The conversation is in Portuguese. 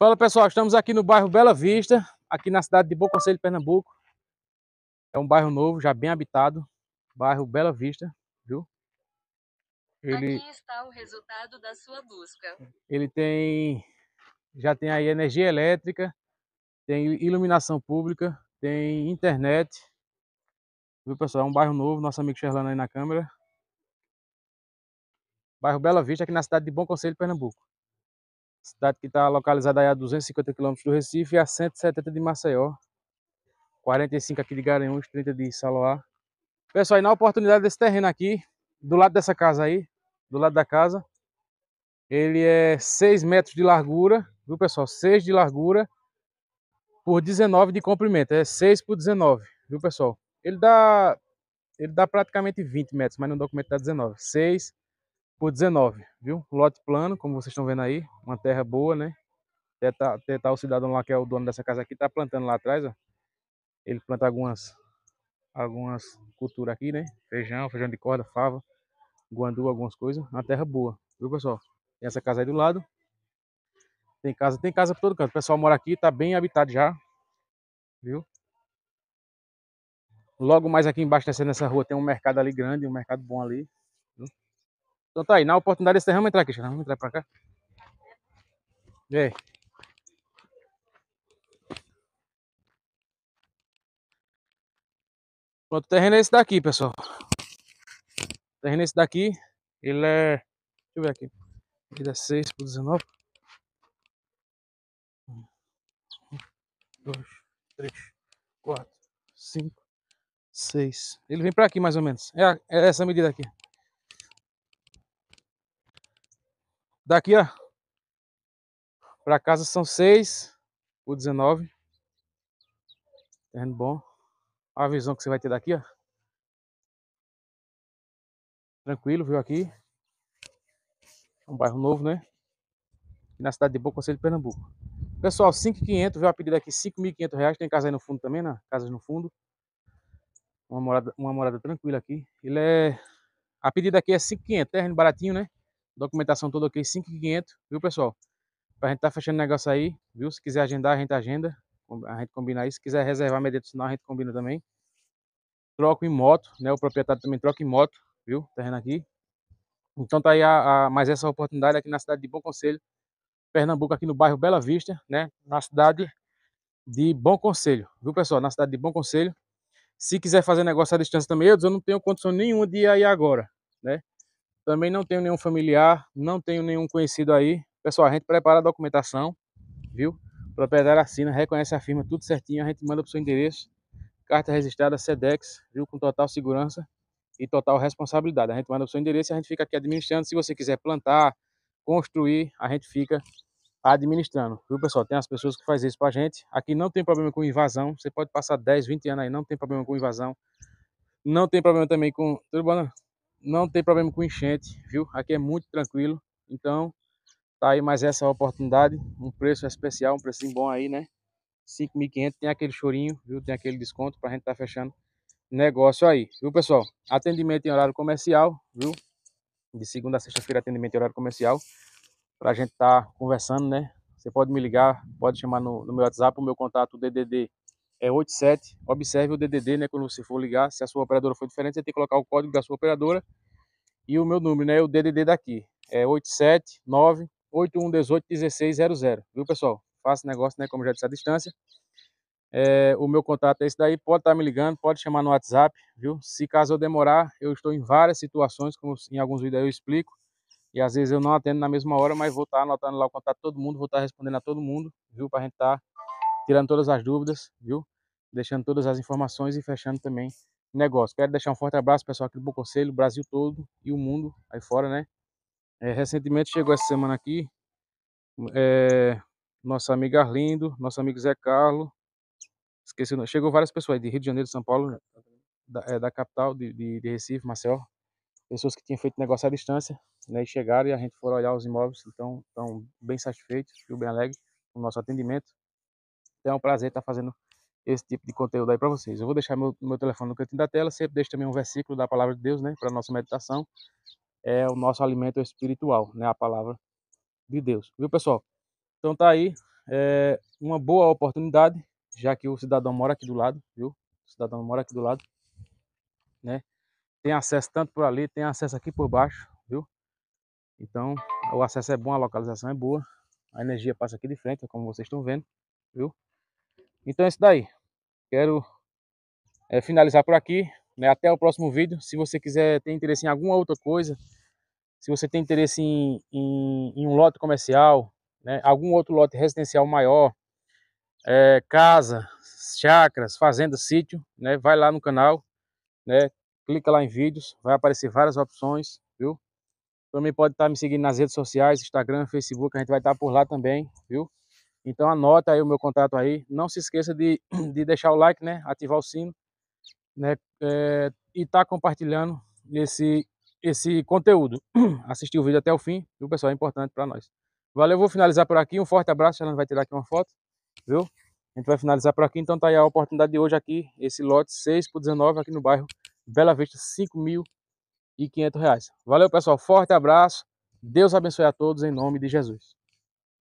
Fala pessoal, estamos aqui no bairro Bela Vista, aqui na cidade de Bom Conselho, Pernambuco. É um bairro novo, já bem habitado, bairro Bela Vista, viu? Ele, aqui está o resultado da sua busca. Ele tem, já tem aí energia elétrica, tem iluminação pública, tem internet. Viu pessoal, é um bairro novo, nosso amigo Sherlano aí na câmera. Bairro Bela Vista, aqui na cidade de Bom Conselho, Pernambuco cidade que está localizada a 250 quilômetros do Recife e a 170 de Maceió, 45 aqui de Garanhuns, 30 de Saloá. Pessoal, e na oportunidade desse terreno aqui, do lado dessa casa aí, do lado da casa, ele é 6 metros de largura, viu pessoal? 6 de largura por 19 de comprimento, é 6 por 19, viu pessoal? Ele dá, ele dá praticamente 20 metros, mas no documento dá 19, 6 por 19, viu? Lote plano, como vocês estão vendo aí, uma terra boa, né? Até tá, até tá o cidadão lá que é o dono dessa casa aqui, tá plantando lá atrás, ó. Ele planta algumas algumas culturas aqui, né? Feijão, feijão de corda, fava, guandu, algumas coisas. Uma terra boa, viu, pessoal? Tem essa casa aí do lado. Tem casa, tem casa por todo canto. O pessoal mora aqui, tá bem habitado já, viu? Logo mais aqui embaixo, nessa rua, tem um mercado ali grande, um mercado bom ali. Então tá aí, na oportunidade desse vamos entrar aqui, Vamos entrar pra cá. E aí? Pronto, o terreno é esse daqui, pessoal. O terreno é esse daqui. Ele é... Deixa eu ver aqui. 16 é por 19. 1, 2, 3, 4, 5, 6. Ele vem pra aqui, mais ou menos. É, a... é essa medida aqui. Daqui, ó, para casa são 6 por 19. Terreno bom. Olha a visão que você vai ter daqui, ó. Tranquilo, viu aqui. É um bairro novo, né? na cidade de Boa Conselho de Pernambuco. Pessoal, 5.500, viu a pedida aqui, 5.500 reais. Tem casa aí no fundo também, né? Casas no fundo. Uma morada, uma morada tranquila aqui. Ele é... A pedida aqui é 5.500, terreno baratinho, né? Documentação toda ok, 5,500, viu, pessoal? Pra gente tá fechando negócio aí, viu? Se quiser agendar, a gente agenda. A gente combina aí. Se quiser reservar meio mediante sinal, a gente combina também. Troco em moto, né? O proprietário também troca em moto, viu? Terreno aqui. Então tá aí a, a, mais essa oportunidade aqui na cidade de Bom Conselho, Pernambuco, aqui no bairro Bela Vista, né? Na cidade de Bom Conselho, viu pessoal? Na cidade de Bom Conselho. Se quiser fazer negócio à distância também, eu não tenho condição nenhuma de ir aí agora, também não tenho nenhum familiar, não tenho nenhum conhecido aí. Pessoal, a gente prepara a documentação, viu? O proprietário assina, reconhece a firma, tudo certinho. A gente manda para o seu endereço. Carta registrada, SEDEX, viu? Com total segurança e total responsabilidade. A gente manda o seu endereço e a gente fica aqui administrando. Se você quiser plantar, construir, a gente fica administrando. Viu, pessoal? Tem as pessoas que fazem isso a gente. Aqui não tem problema com invasão. Você pode passar 10, 20 anos aí, não tem problema com invasão. Não tem problema também com... Tudo bom, né? não tem problema com enchente, viu? Aqui é muito tranquilo. Então, tá aí mais essa oportunidade. Um preço especial, um precinho bom aí, né? 5.500, tem aquele chorinho, viu? Tem aquele desconto pra gente tá fechando negócio aí, viu, pessoal? Atendimento em horário comercial, viu? De segunda a sexta-feira, atendimento em horário comercial. Pra gente tá conversando, né? Você pode me ligar, pode chamar no, no meu WhatsApp, o meu contato DDD é 87. Observe o DDD, né? Quando você for ligar, se a sua operadora for diferente, você tem que colocar o código da sua operadora e o meu número, né? O DDD daqui é 879 8118 1600, viu pessoal? Faça negócio, né? Como já disse a distância. É, o meu contato é esse daí, pode estar tá me ligando, pode chamar no WhatsApp, viu? Se caso eu demorar, eu estou em várias situações, como em alguns vídeos eu explico, e às vezes eu não atendo na mesma hora, mas vou estar tá anotando lá o contato de todo mundo, vou estar tá respondendo a todo mundo, viu? Para a gente estar tirando todas as dúvidas, viu? Deixando todas as informações e fechando também negócio. Quero deixar um forte abraço, pessoal, aqui do conselho, Brasil todo e o mundo aí fora, né? É, recentemente chegou essa semana aqui é, nosso amigo Arlindo, nosso amigo Zé Carlos, esqueci não. chegou várias pessoas de Rio de Janeiro, São Paulo, da, é, da capital de, de, de, Recife, Marcel. pessoas que tinham feito negócio à distância, né, e chegaram e a gente foi olhar os imóveis, então, estão bem satisfeitos, bem alegre, com o nosso atendimento. Então é um prazer estar fazendo esse tipo de conteúdo aí para vocês. Eu vou deixar meu, meu telefone no cantinho da tela, sempre deixo também um versículo da palavra de Deus, né, para nossa meditação. É o nosso alimento espiritual, né, a palavra de Deus. Viu, pessoal? Então tá aí é, uma boa oportunidade, já que o cidadão mora aqui do lado, viu? O cidadão mora aqui do lado, né? Tem acesso tanto por ali, tem acesso aqui por baixo, viu? Então, o acesso é bom, a localização é boa, a energia passa aqui de frente, é como vocês estão vendo, viu? Então é isso daí. Quero é, finalizar por aqui. Né? Até o próximo vídeo. Se você quiser ter interesse em alguma outra coisa, se você tem interesse em, em, em um lote comercial, né? algum outro lote residencial maior, é, casa, chacras, fazenda, sítio, né? vai lá no canal, né? clica lá em vídeos, vai aparecer várias opções, viu? Também pode estar tá me seguindo nas redes sociais, Instagram, Facebook, a gente vai estar tá por lá também, viu? Então anota aí o meu contato aí. Não se esqueça de, de deixar o like, né? Ativar o sino, né? É, e tá compartilhando esse esse conteúdo. Assistir o vídeo até o fim, viu, pessoal? É importante para nós. Valeu, vou finalizar por aqui. Um forte abraço. Ela vai tirar aqui uma foto, viu? A gente vai finalizar por aqui. Então tá aí a oportunidade de hoje aqui, esse lote 6 por 19 aqui no bairro Bela Vista, 5.500 reais. Valeu, pessoal. Forte abraço. Deus abençoe a todos em nome de Jesus.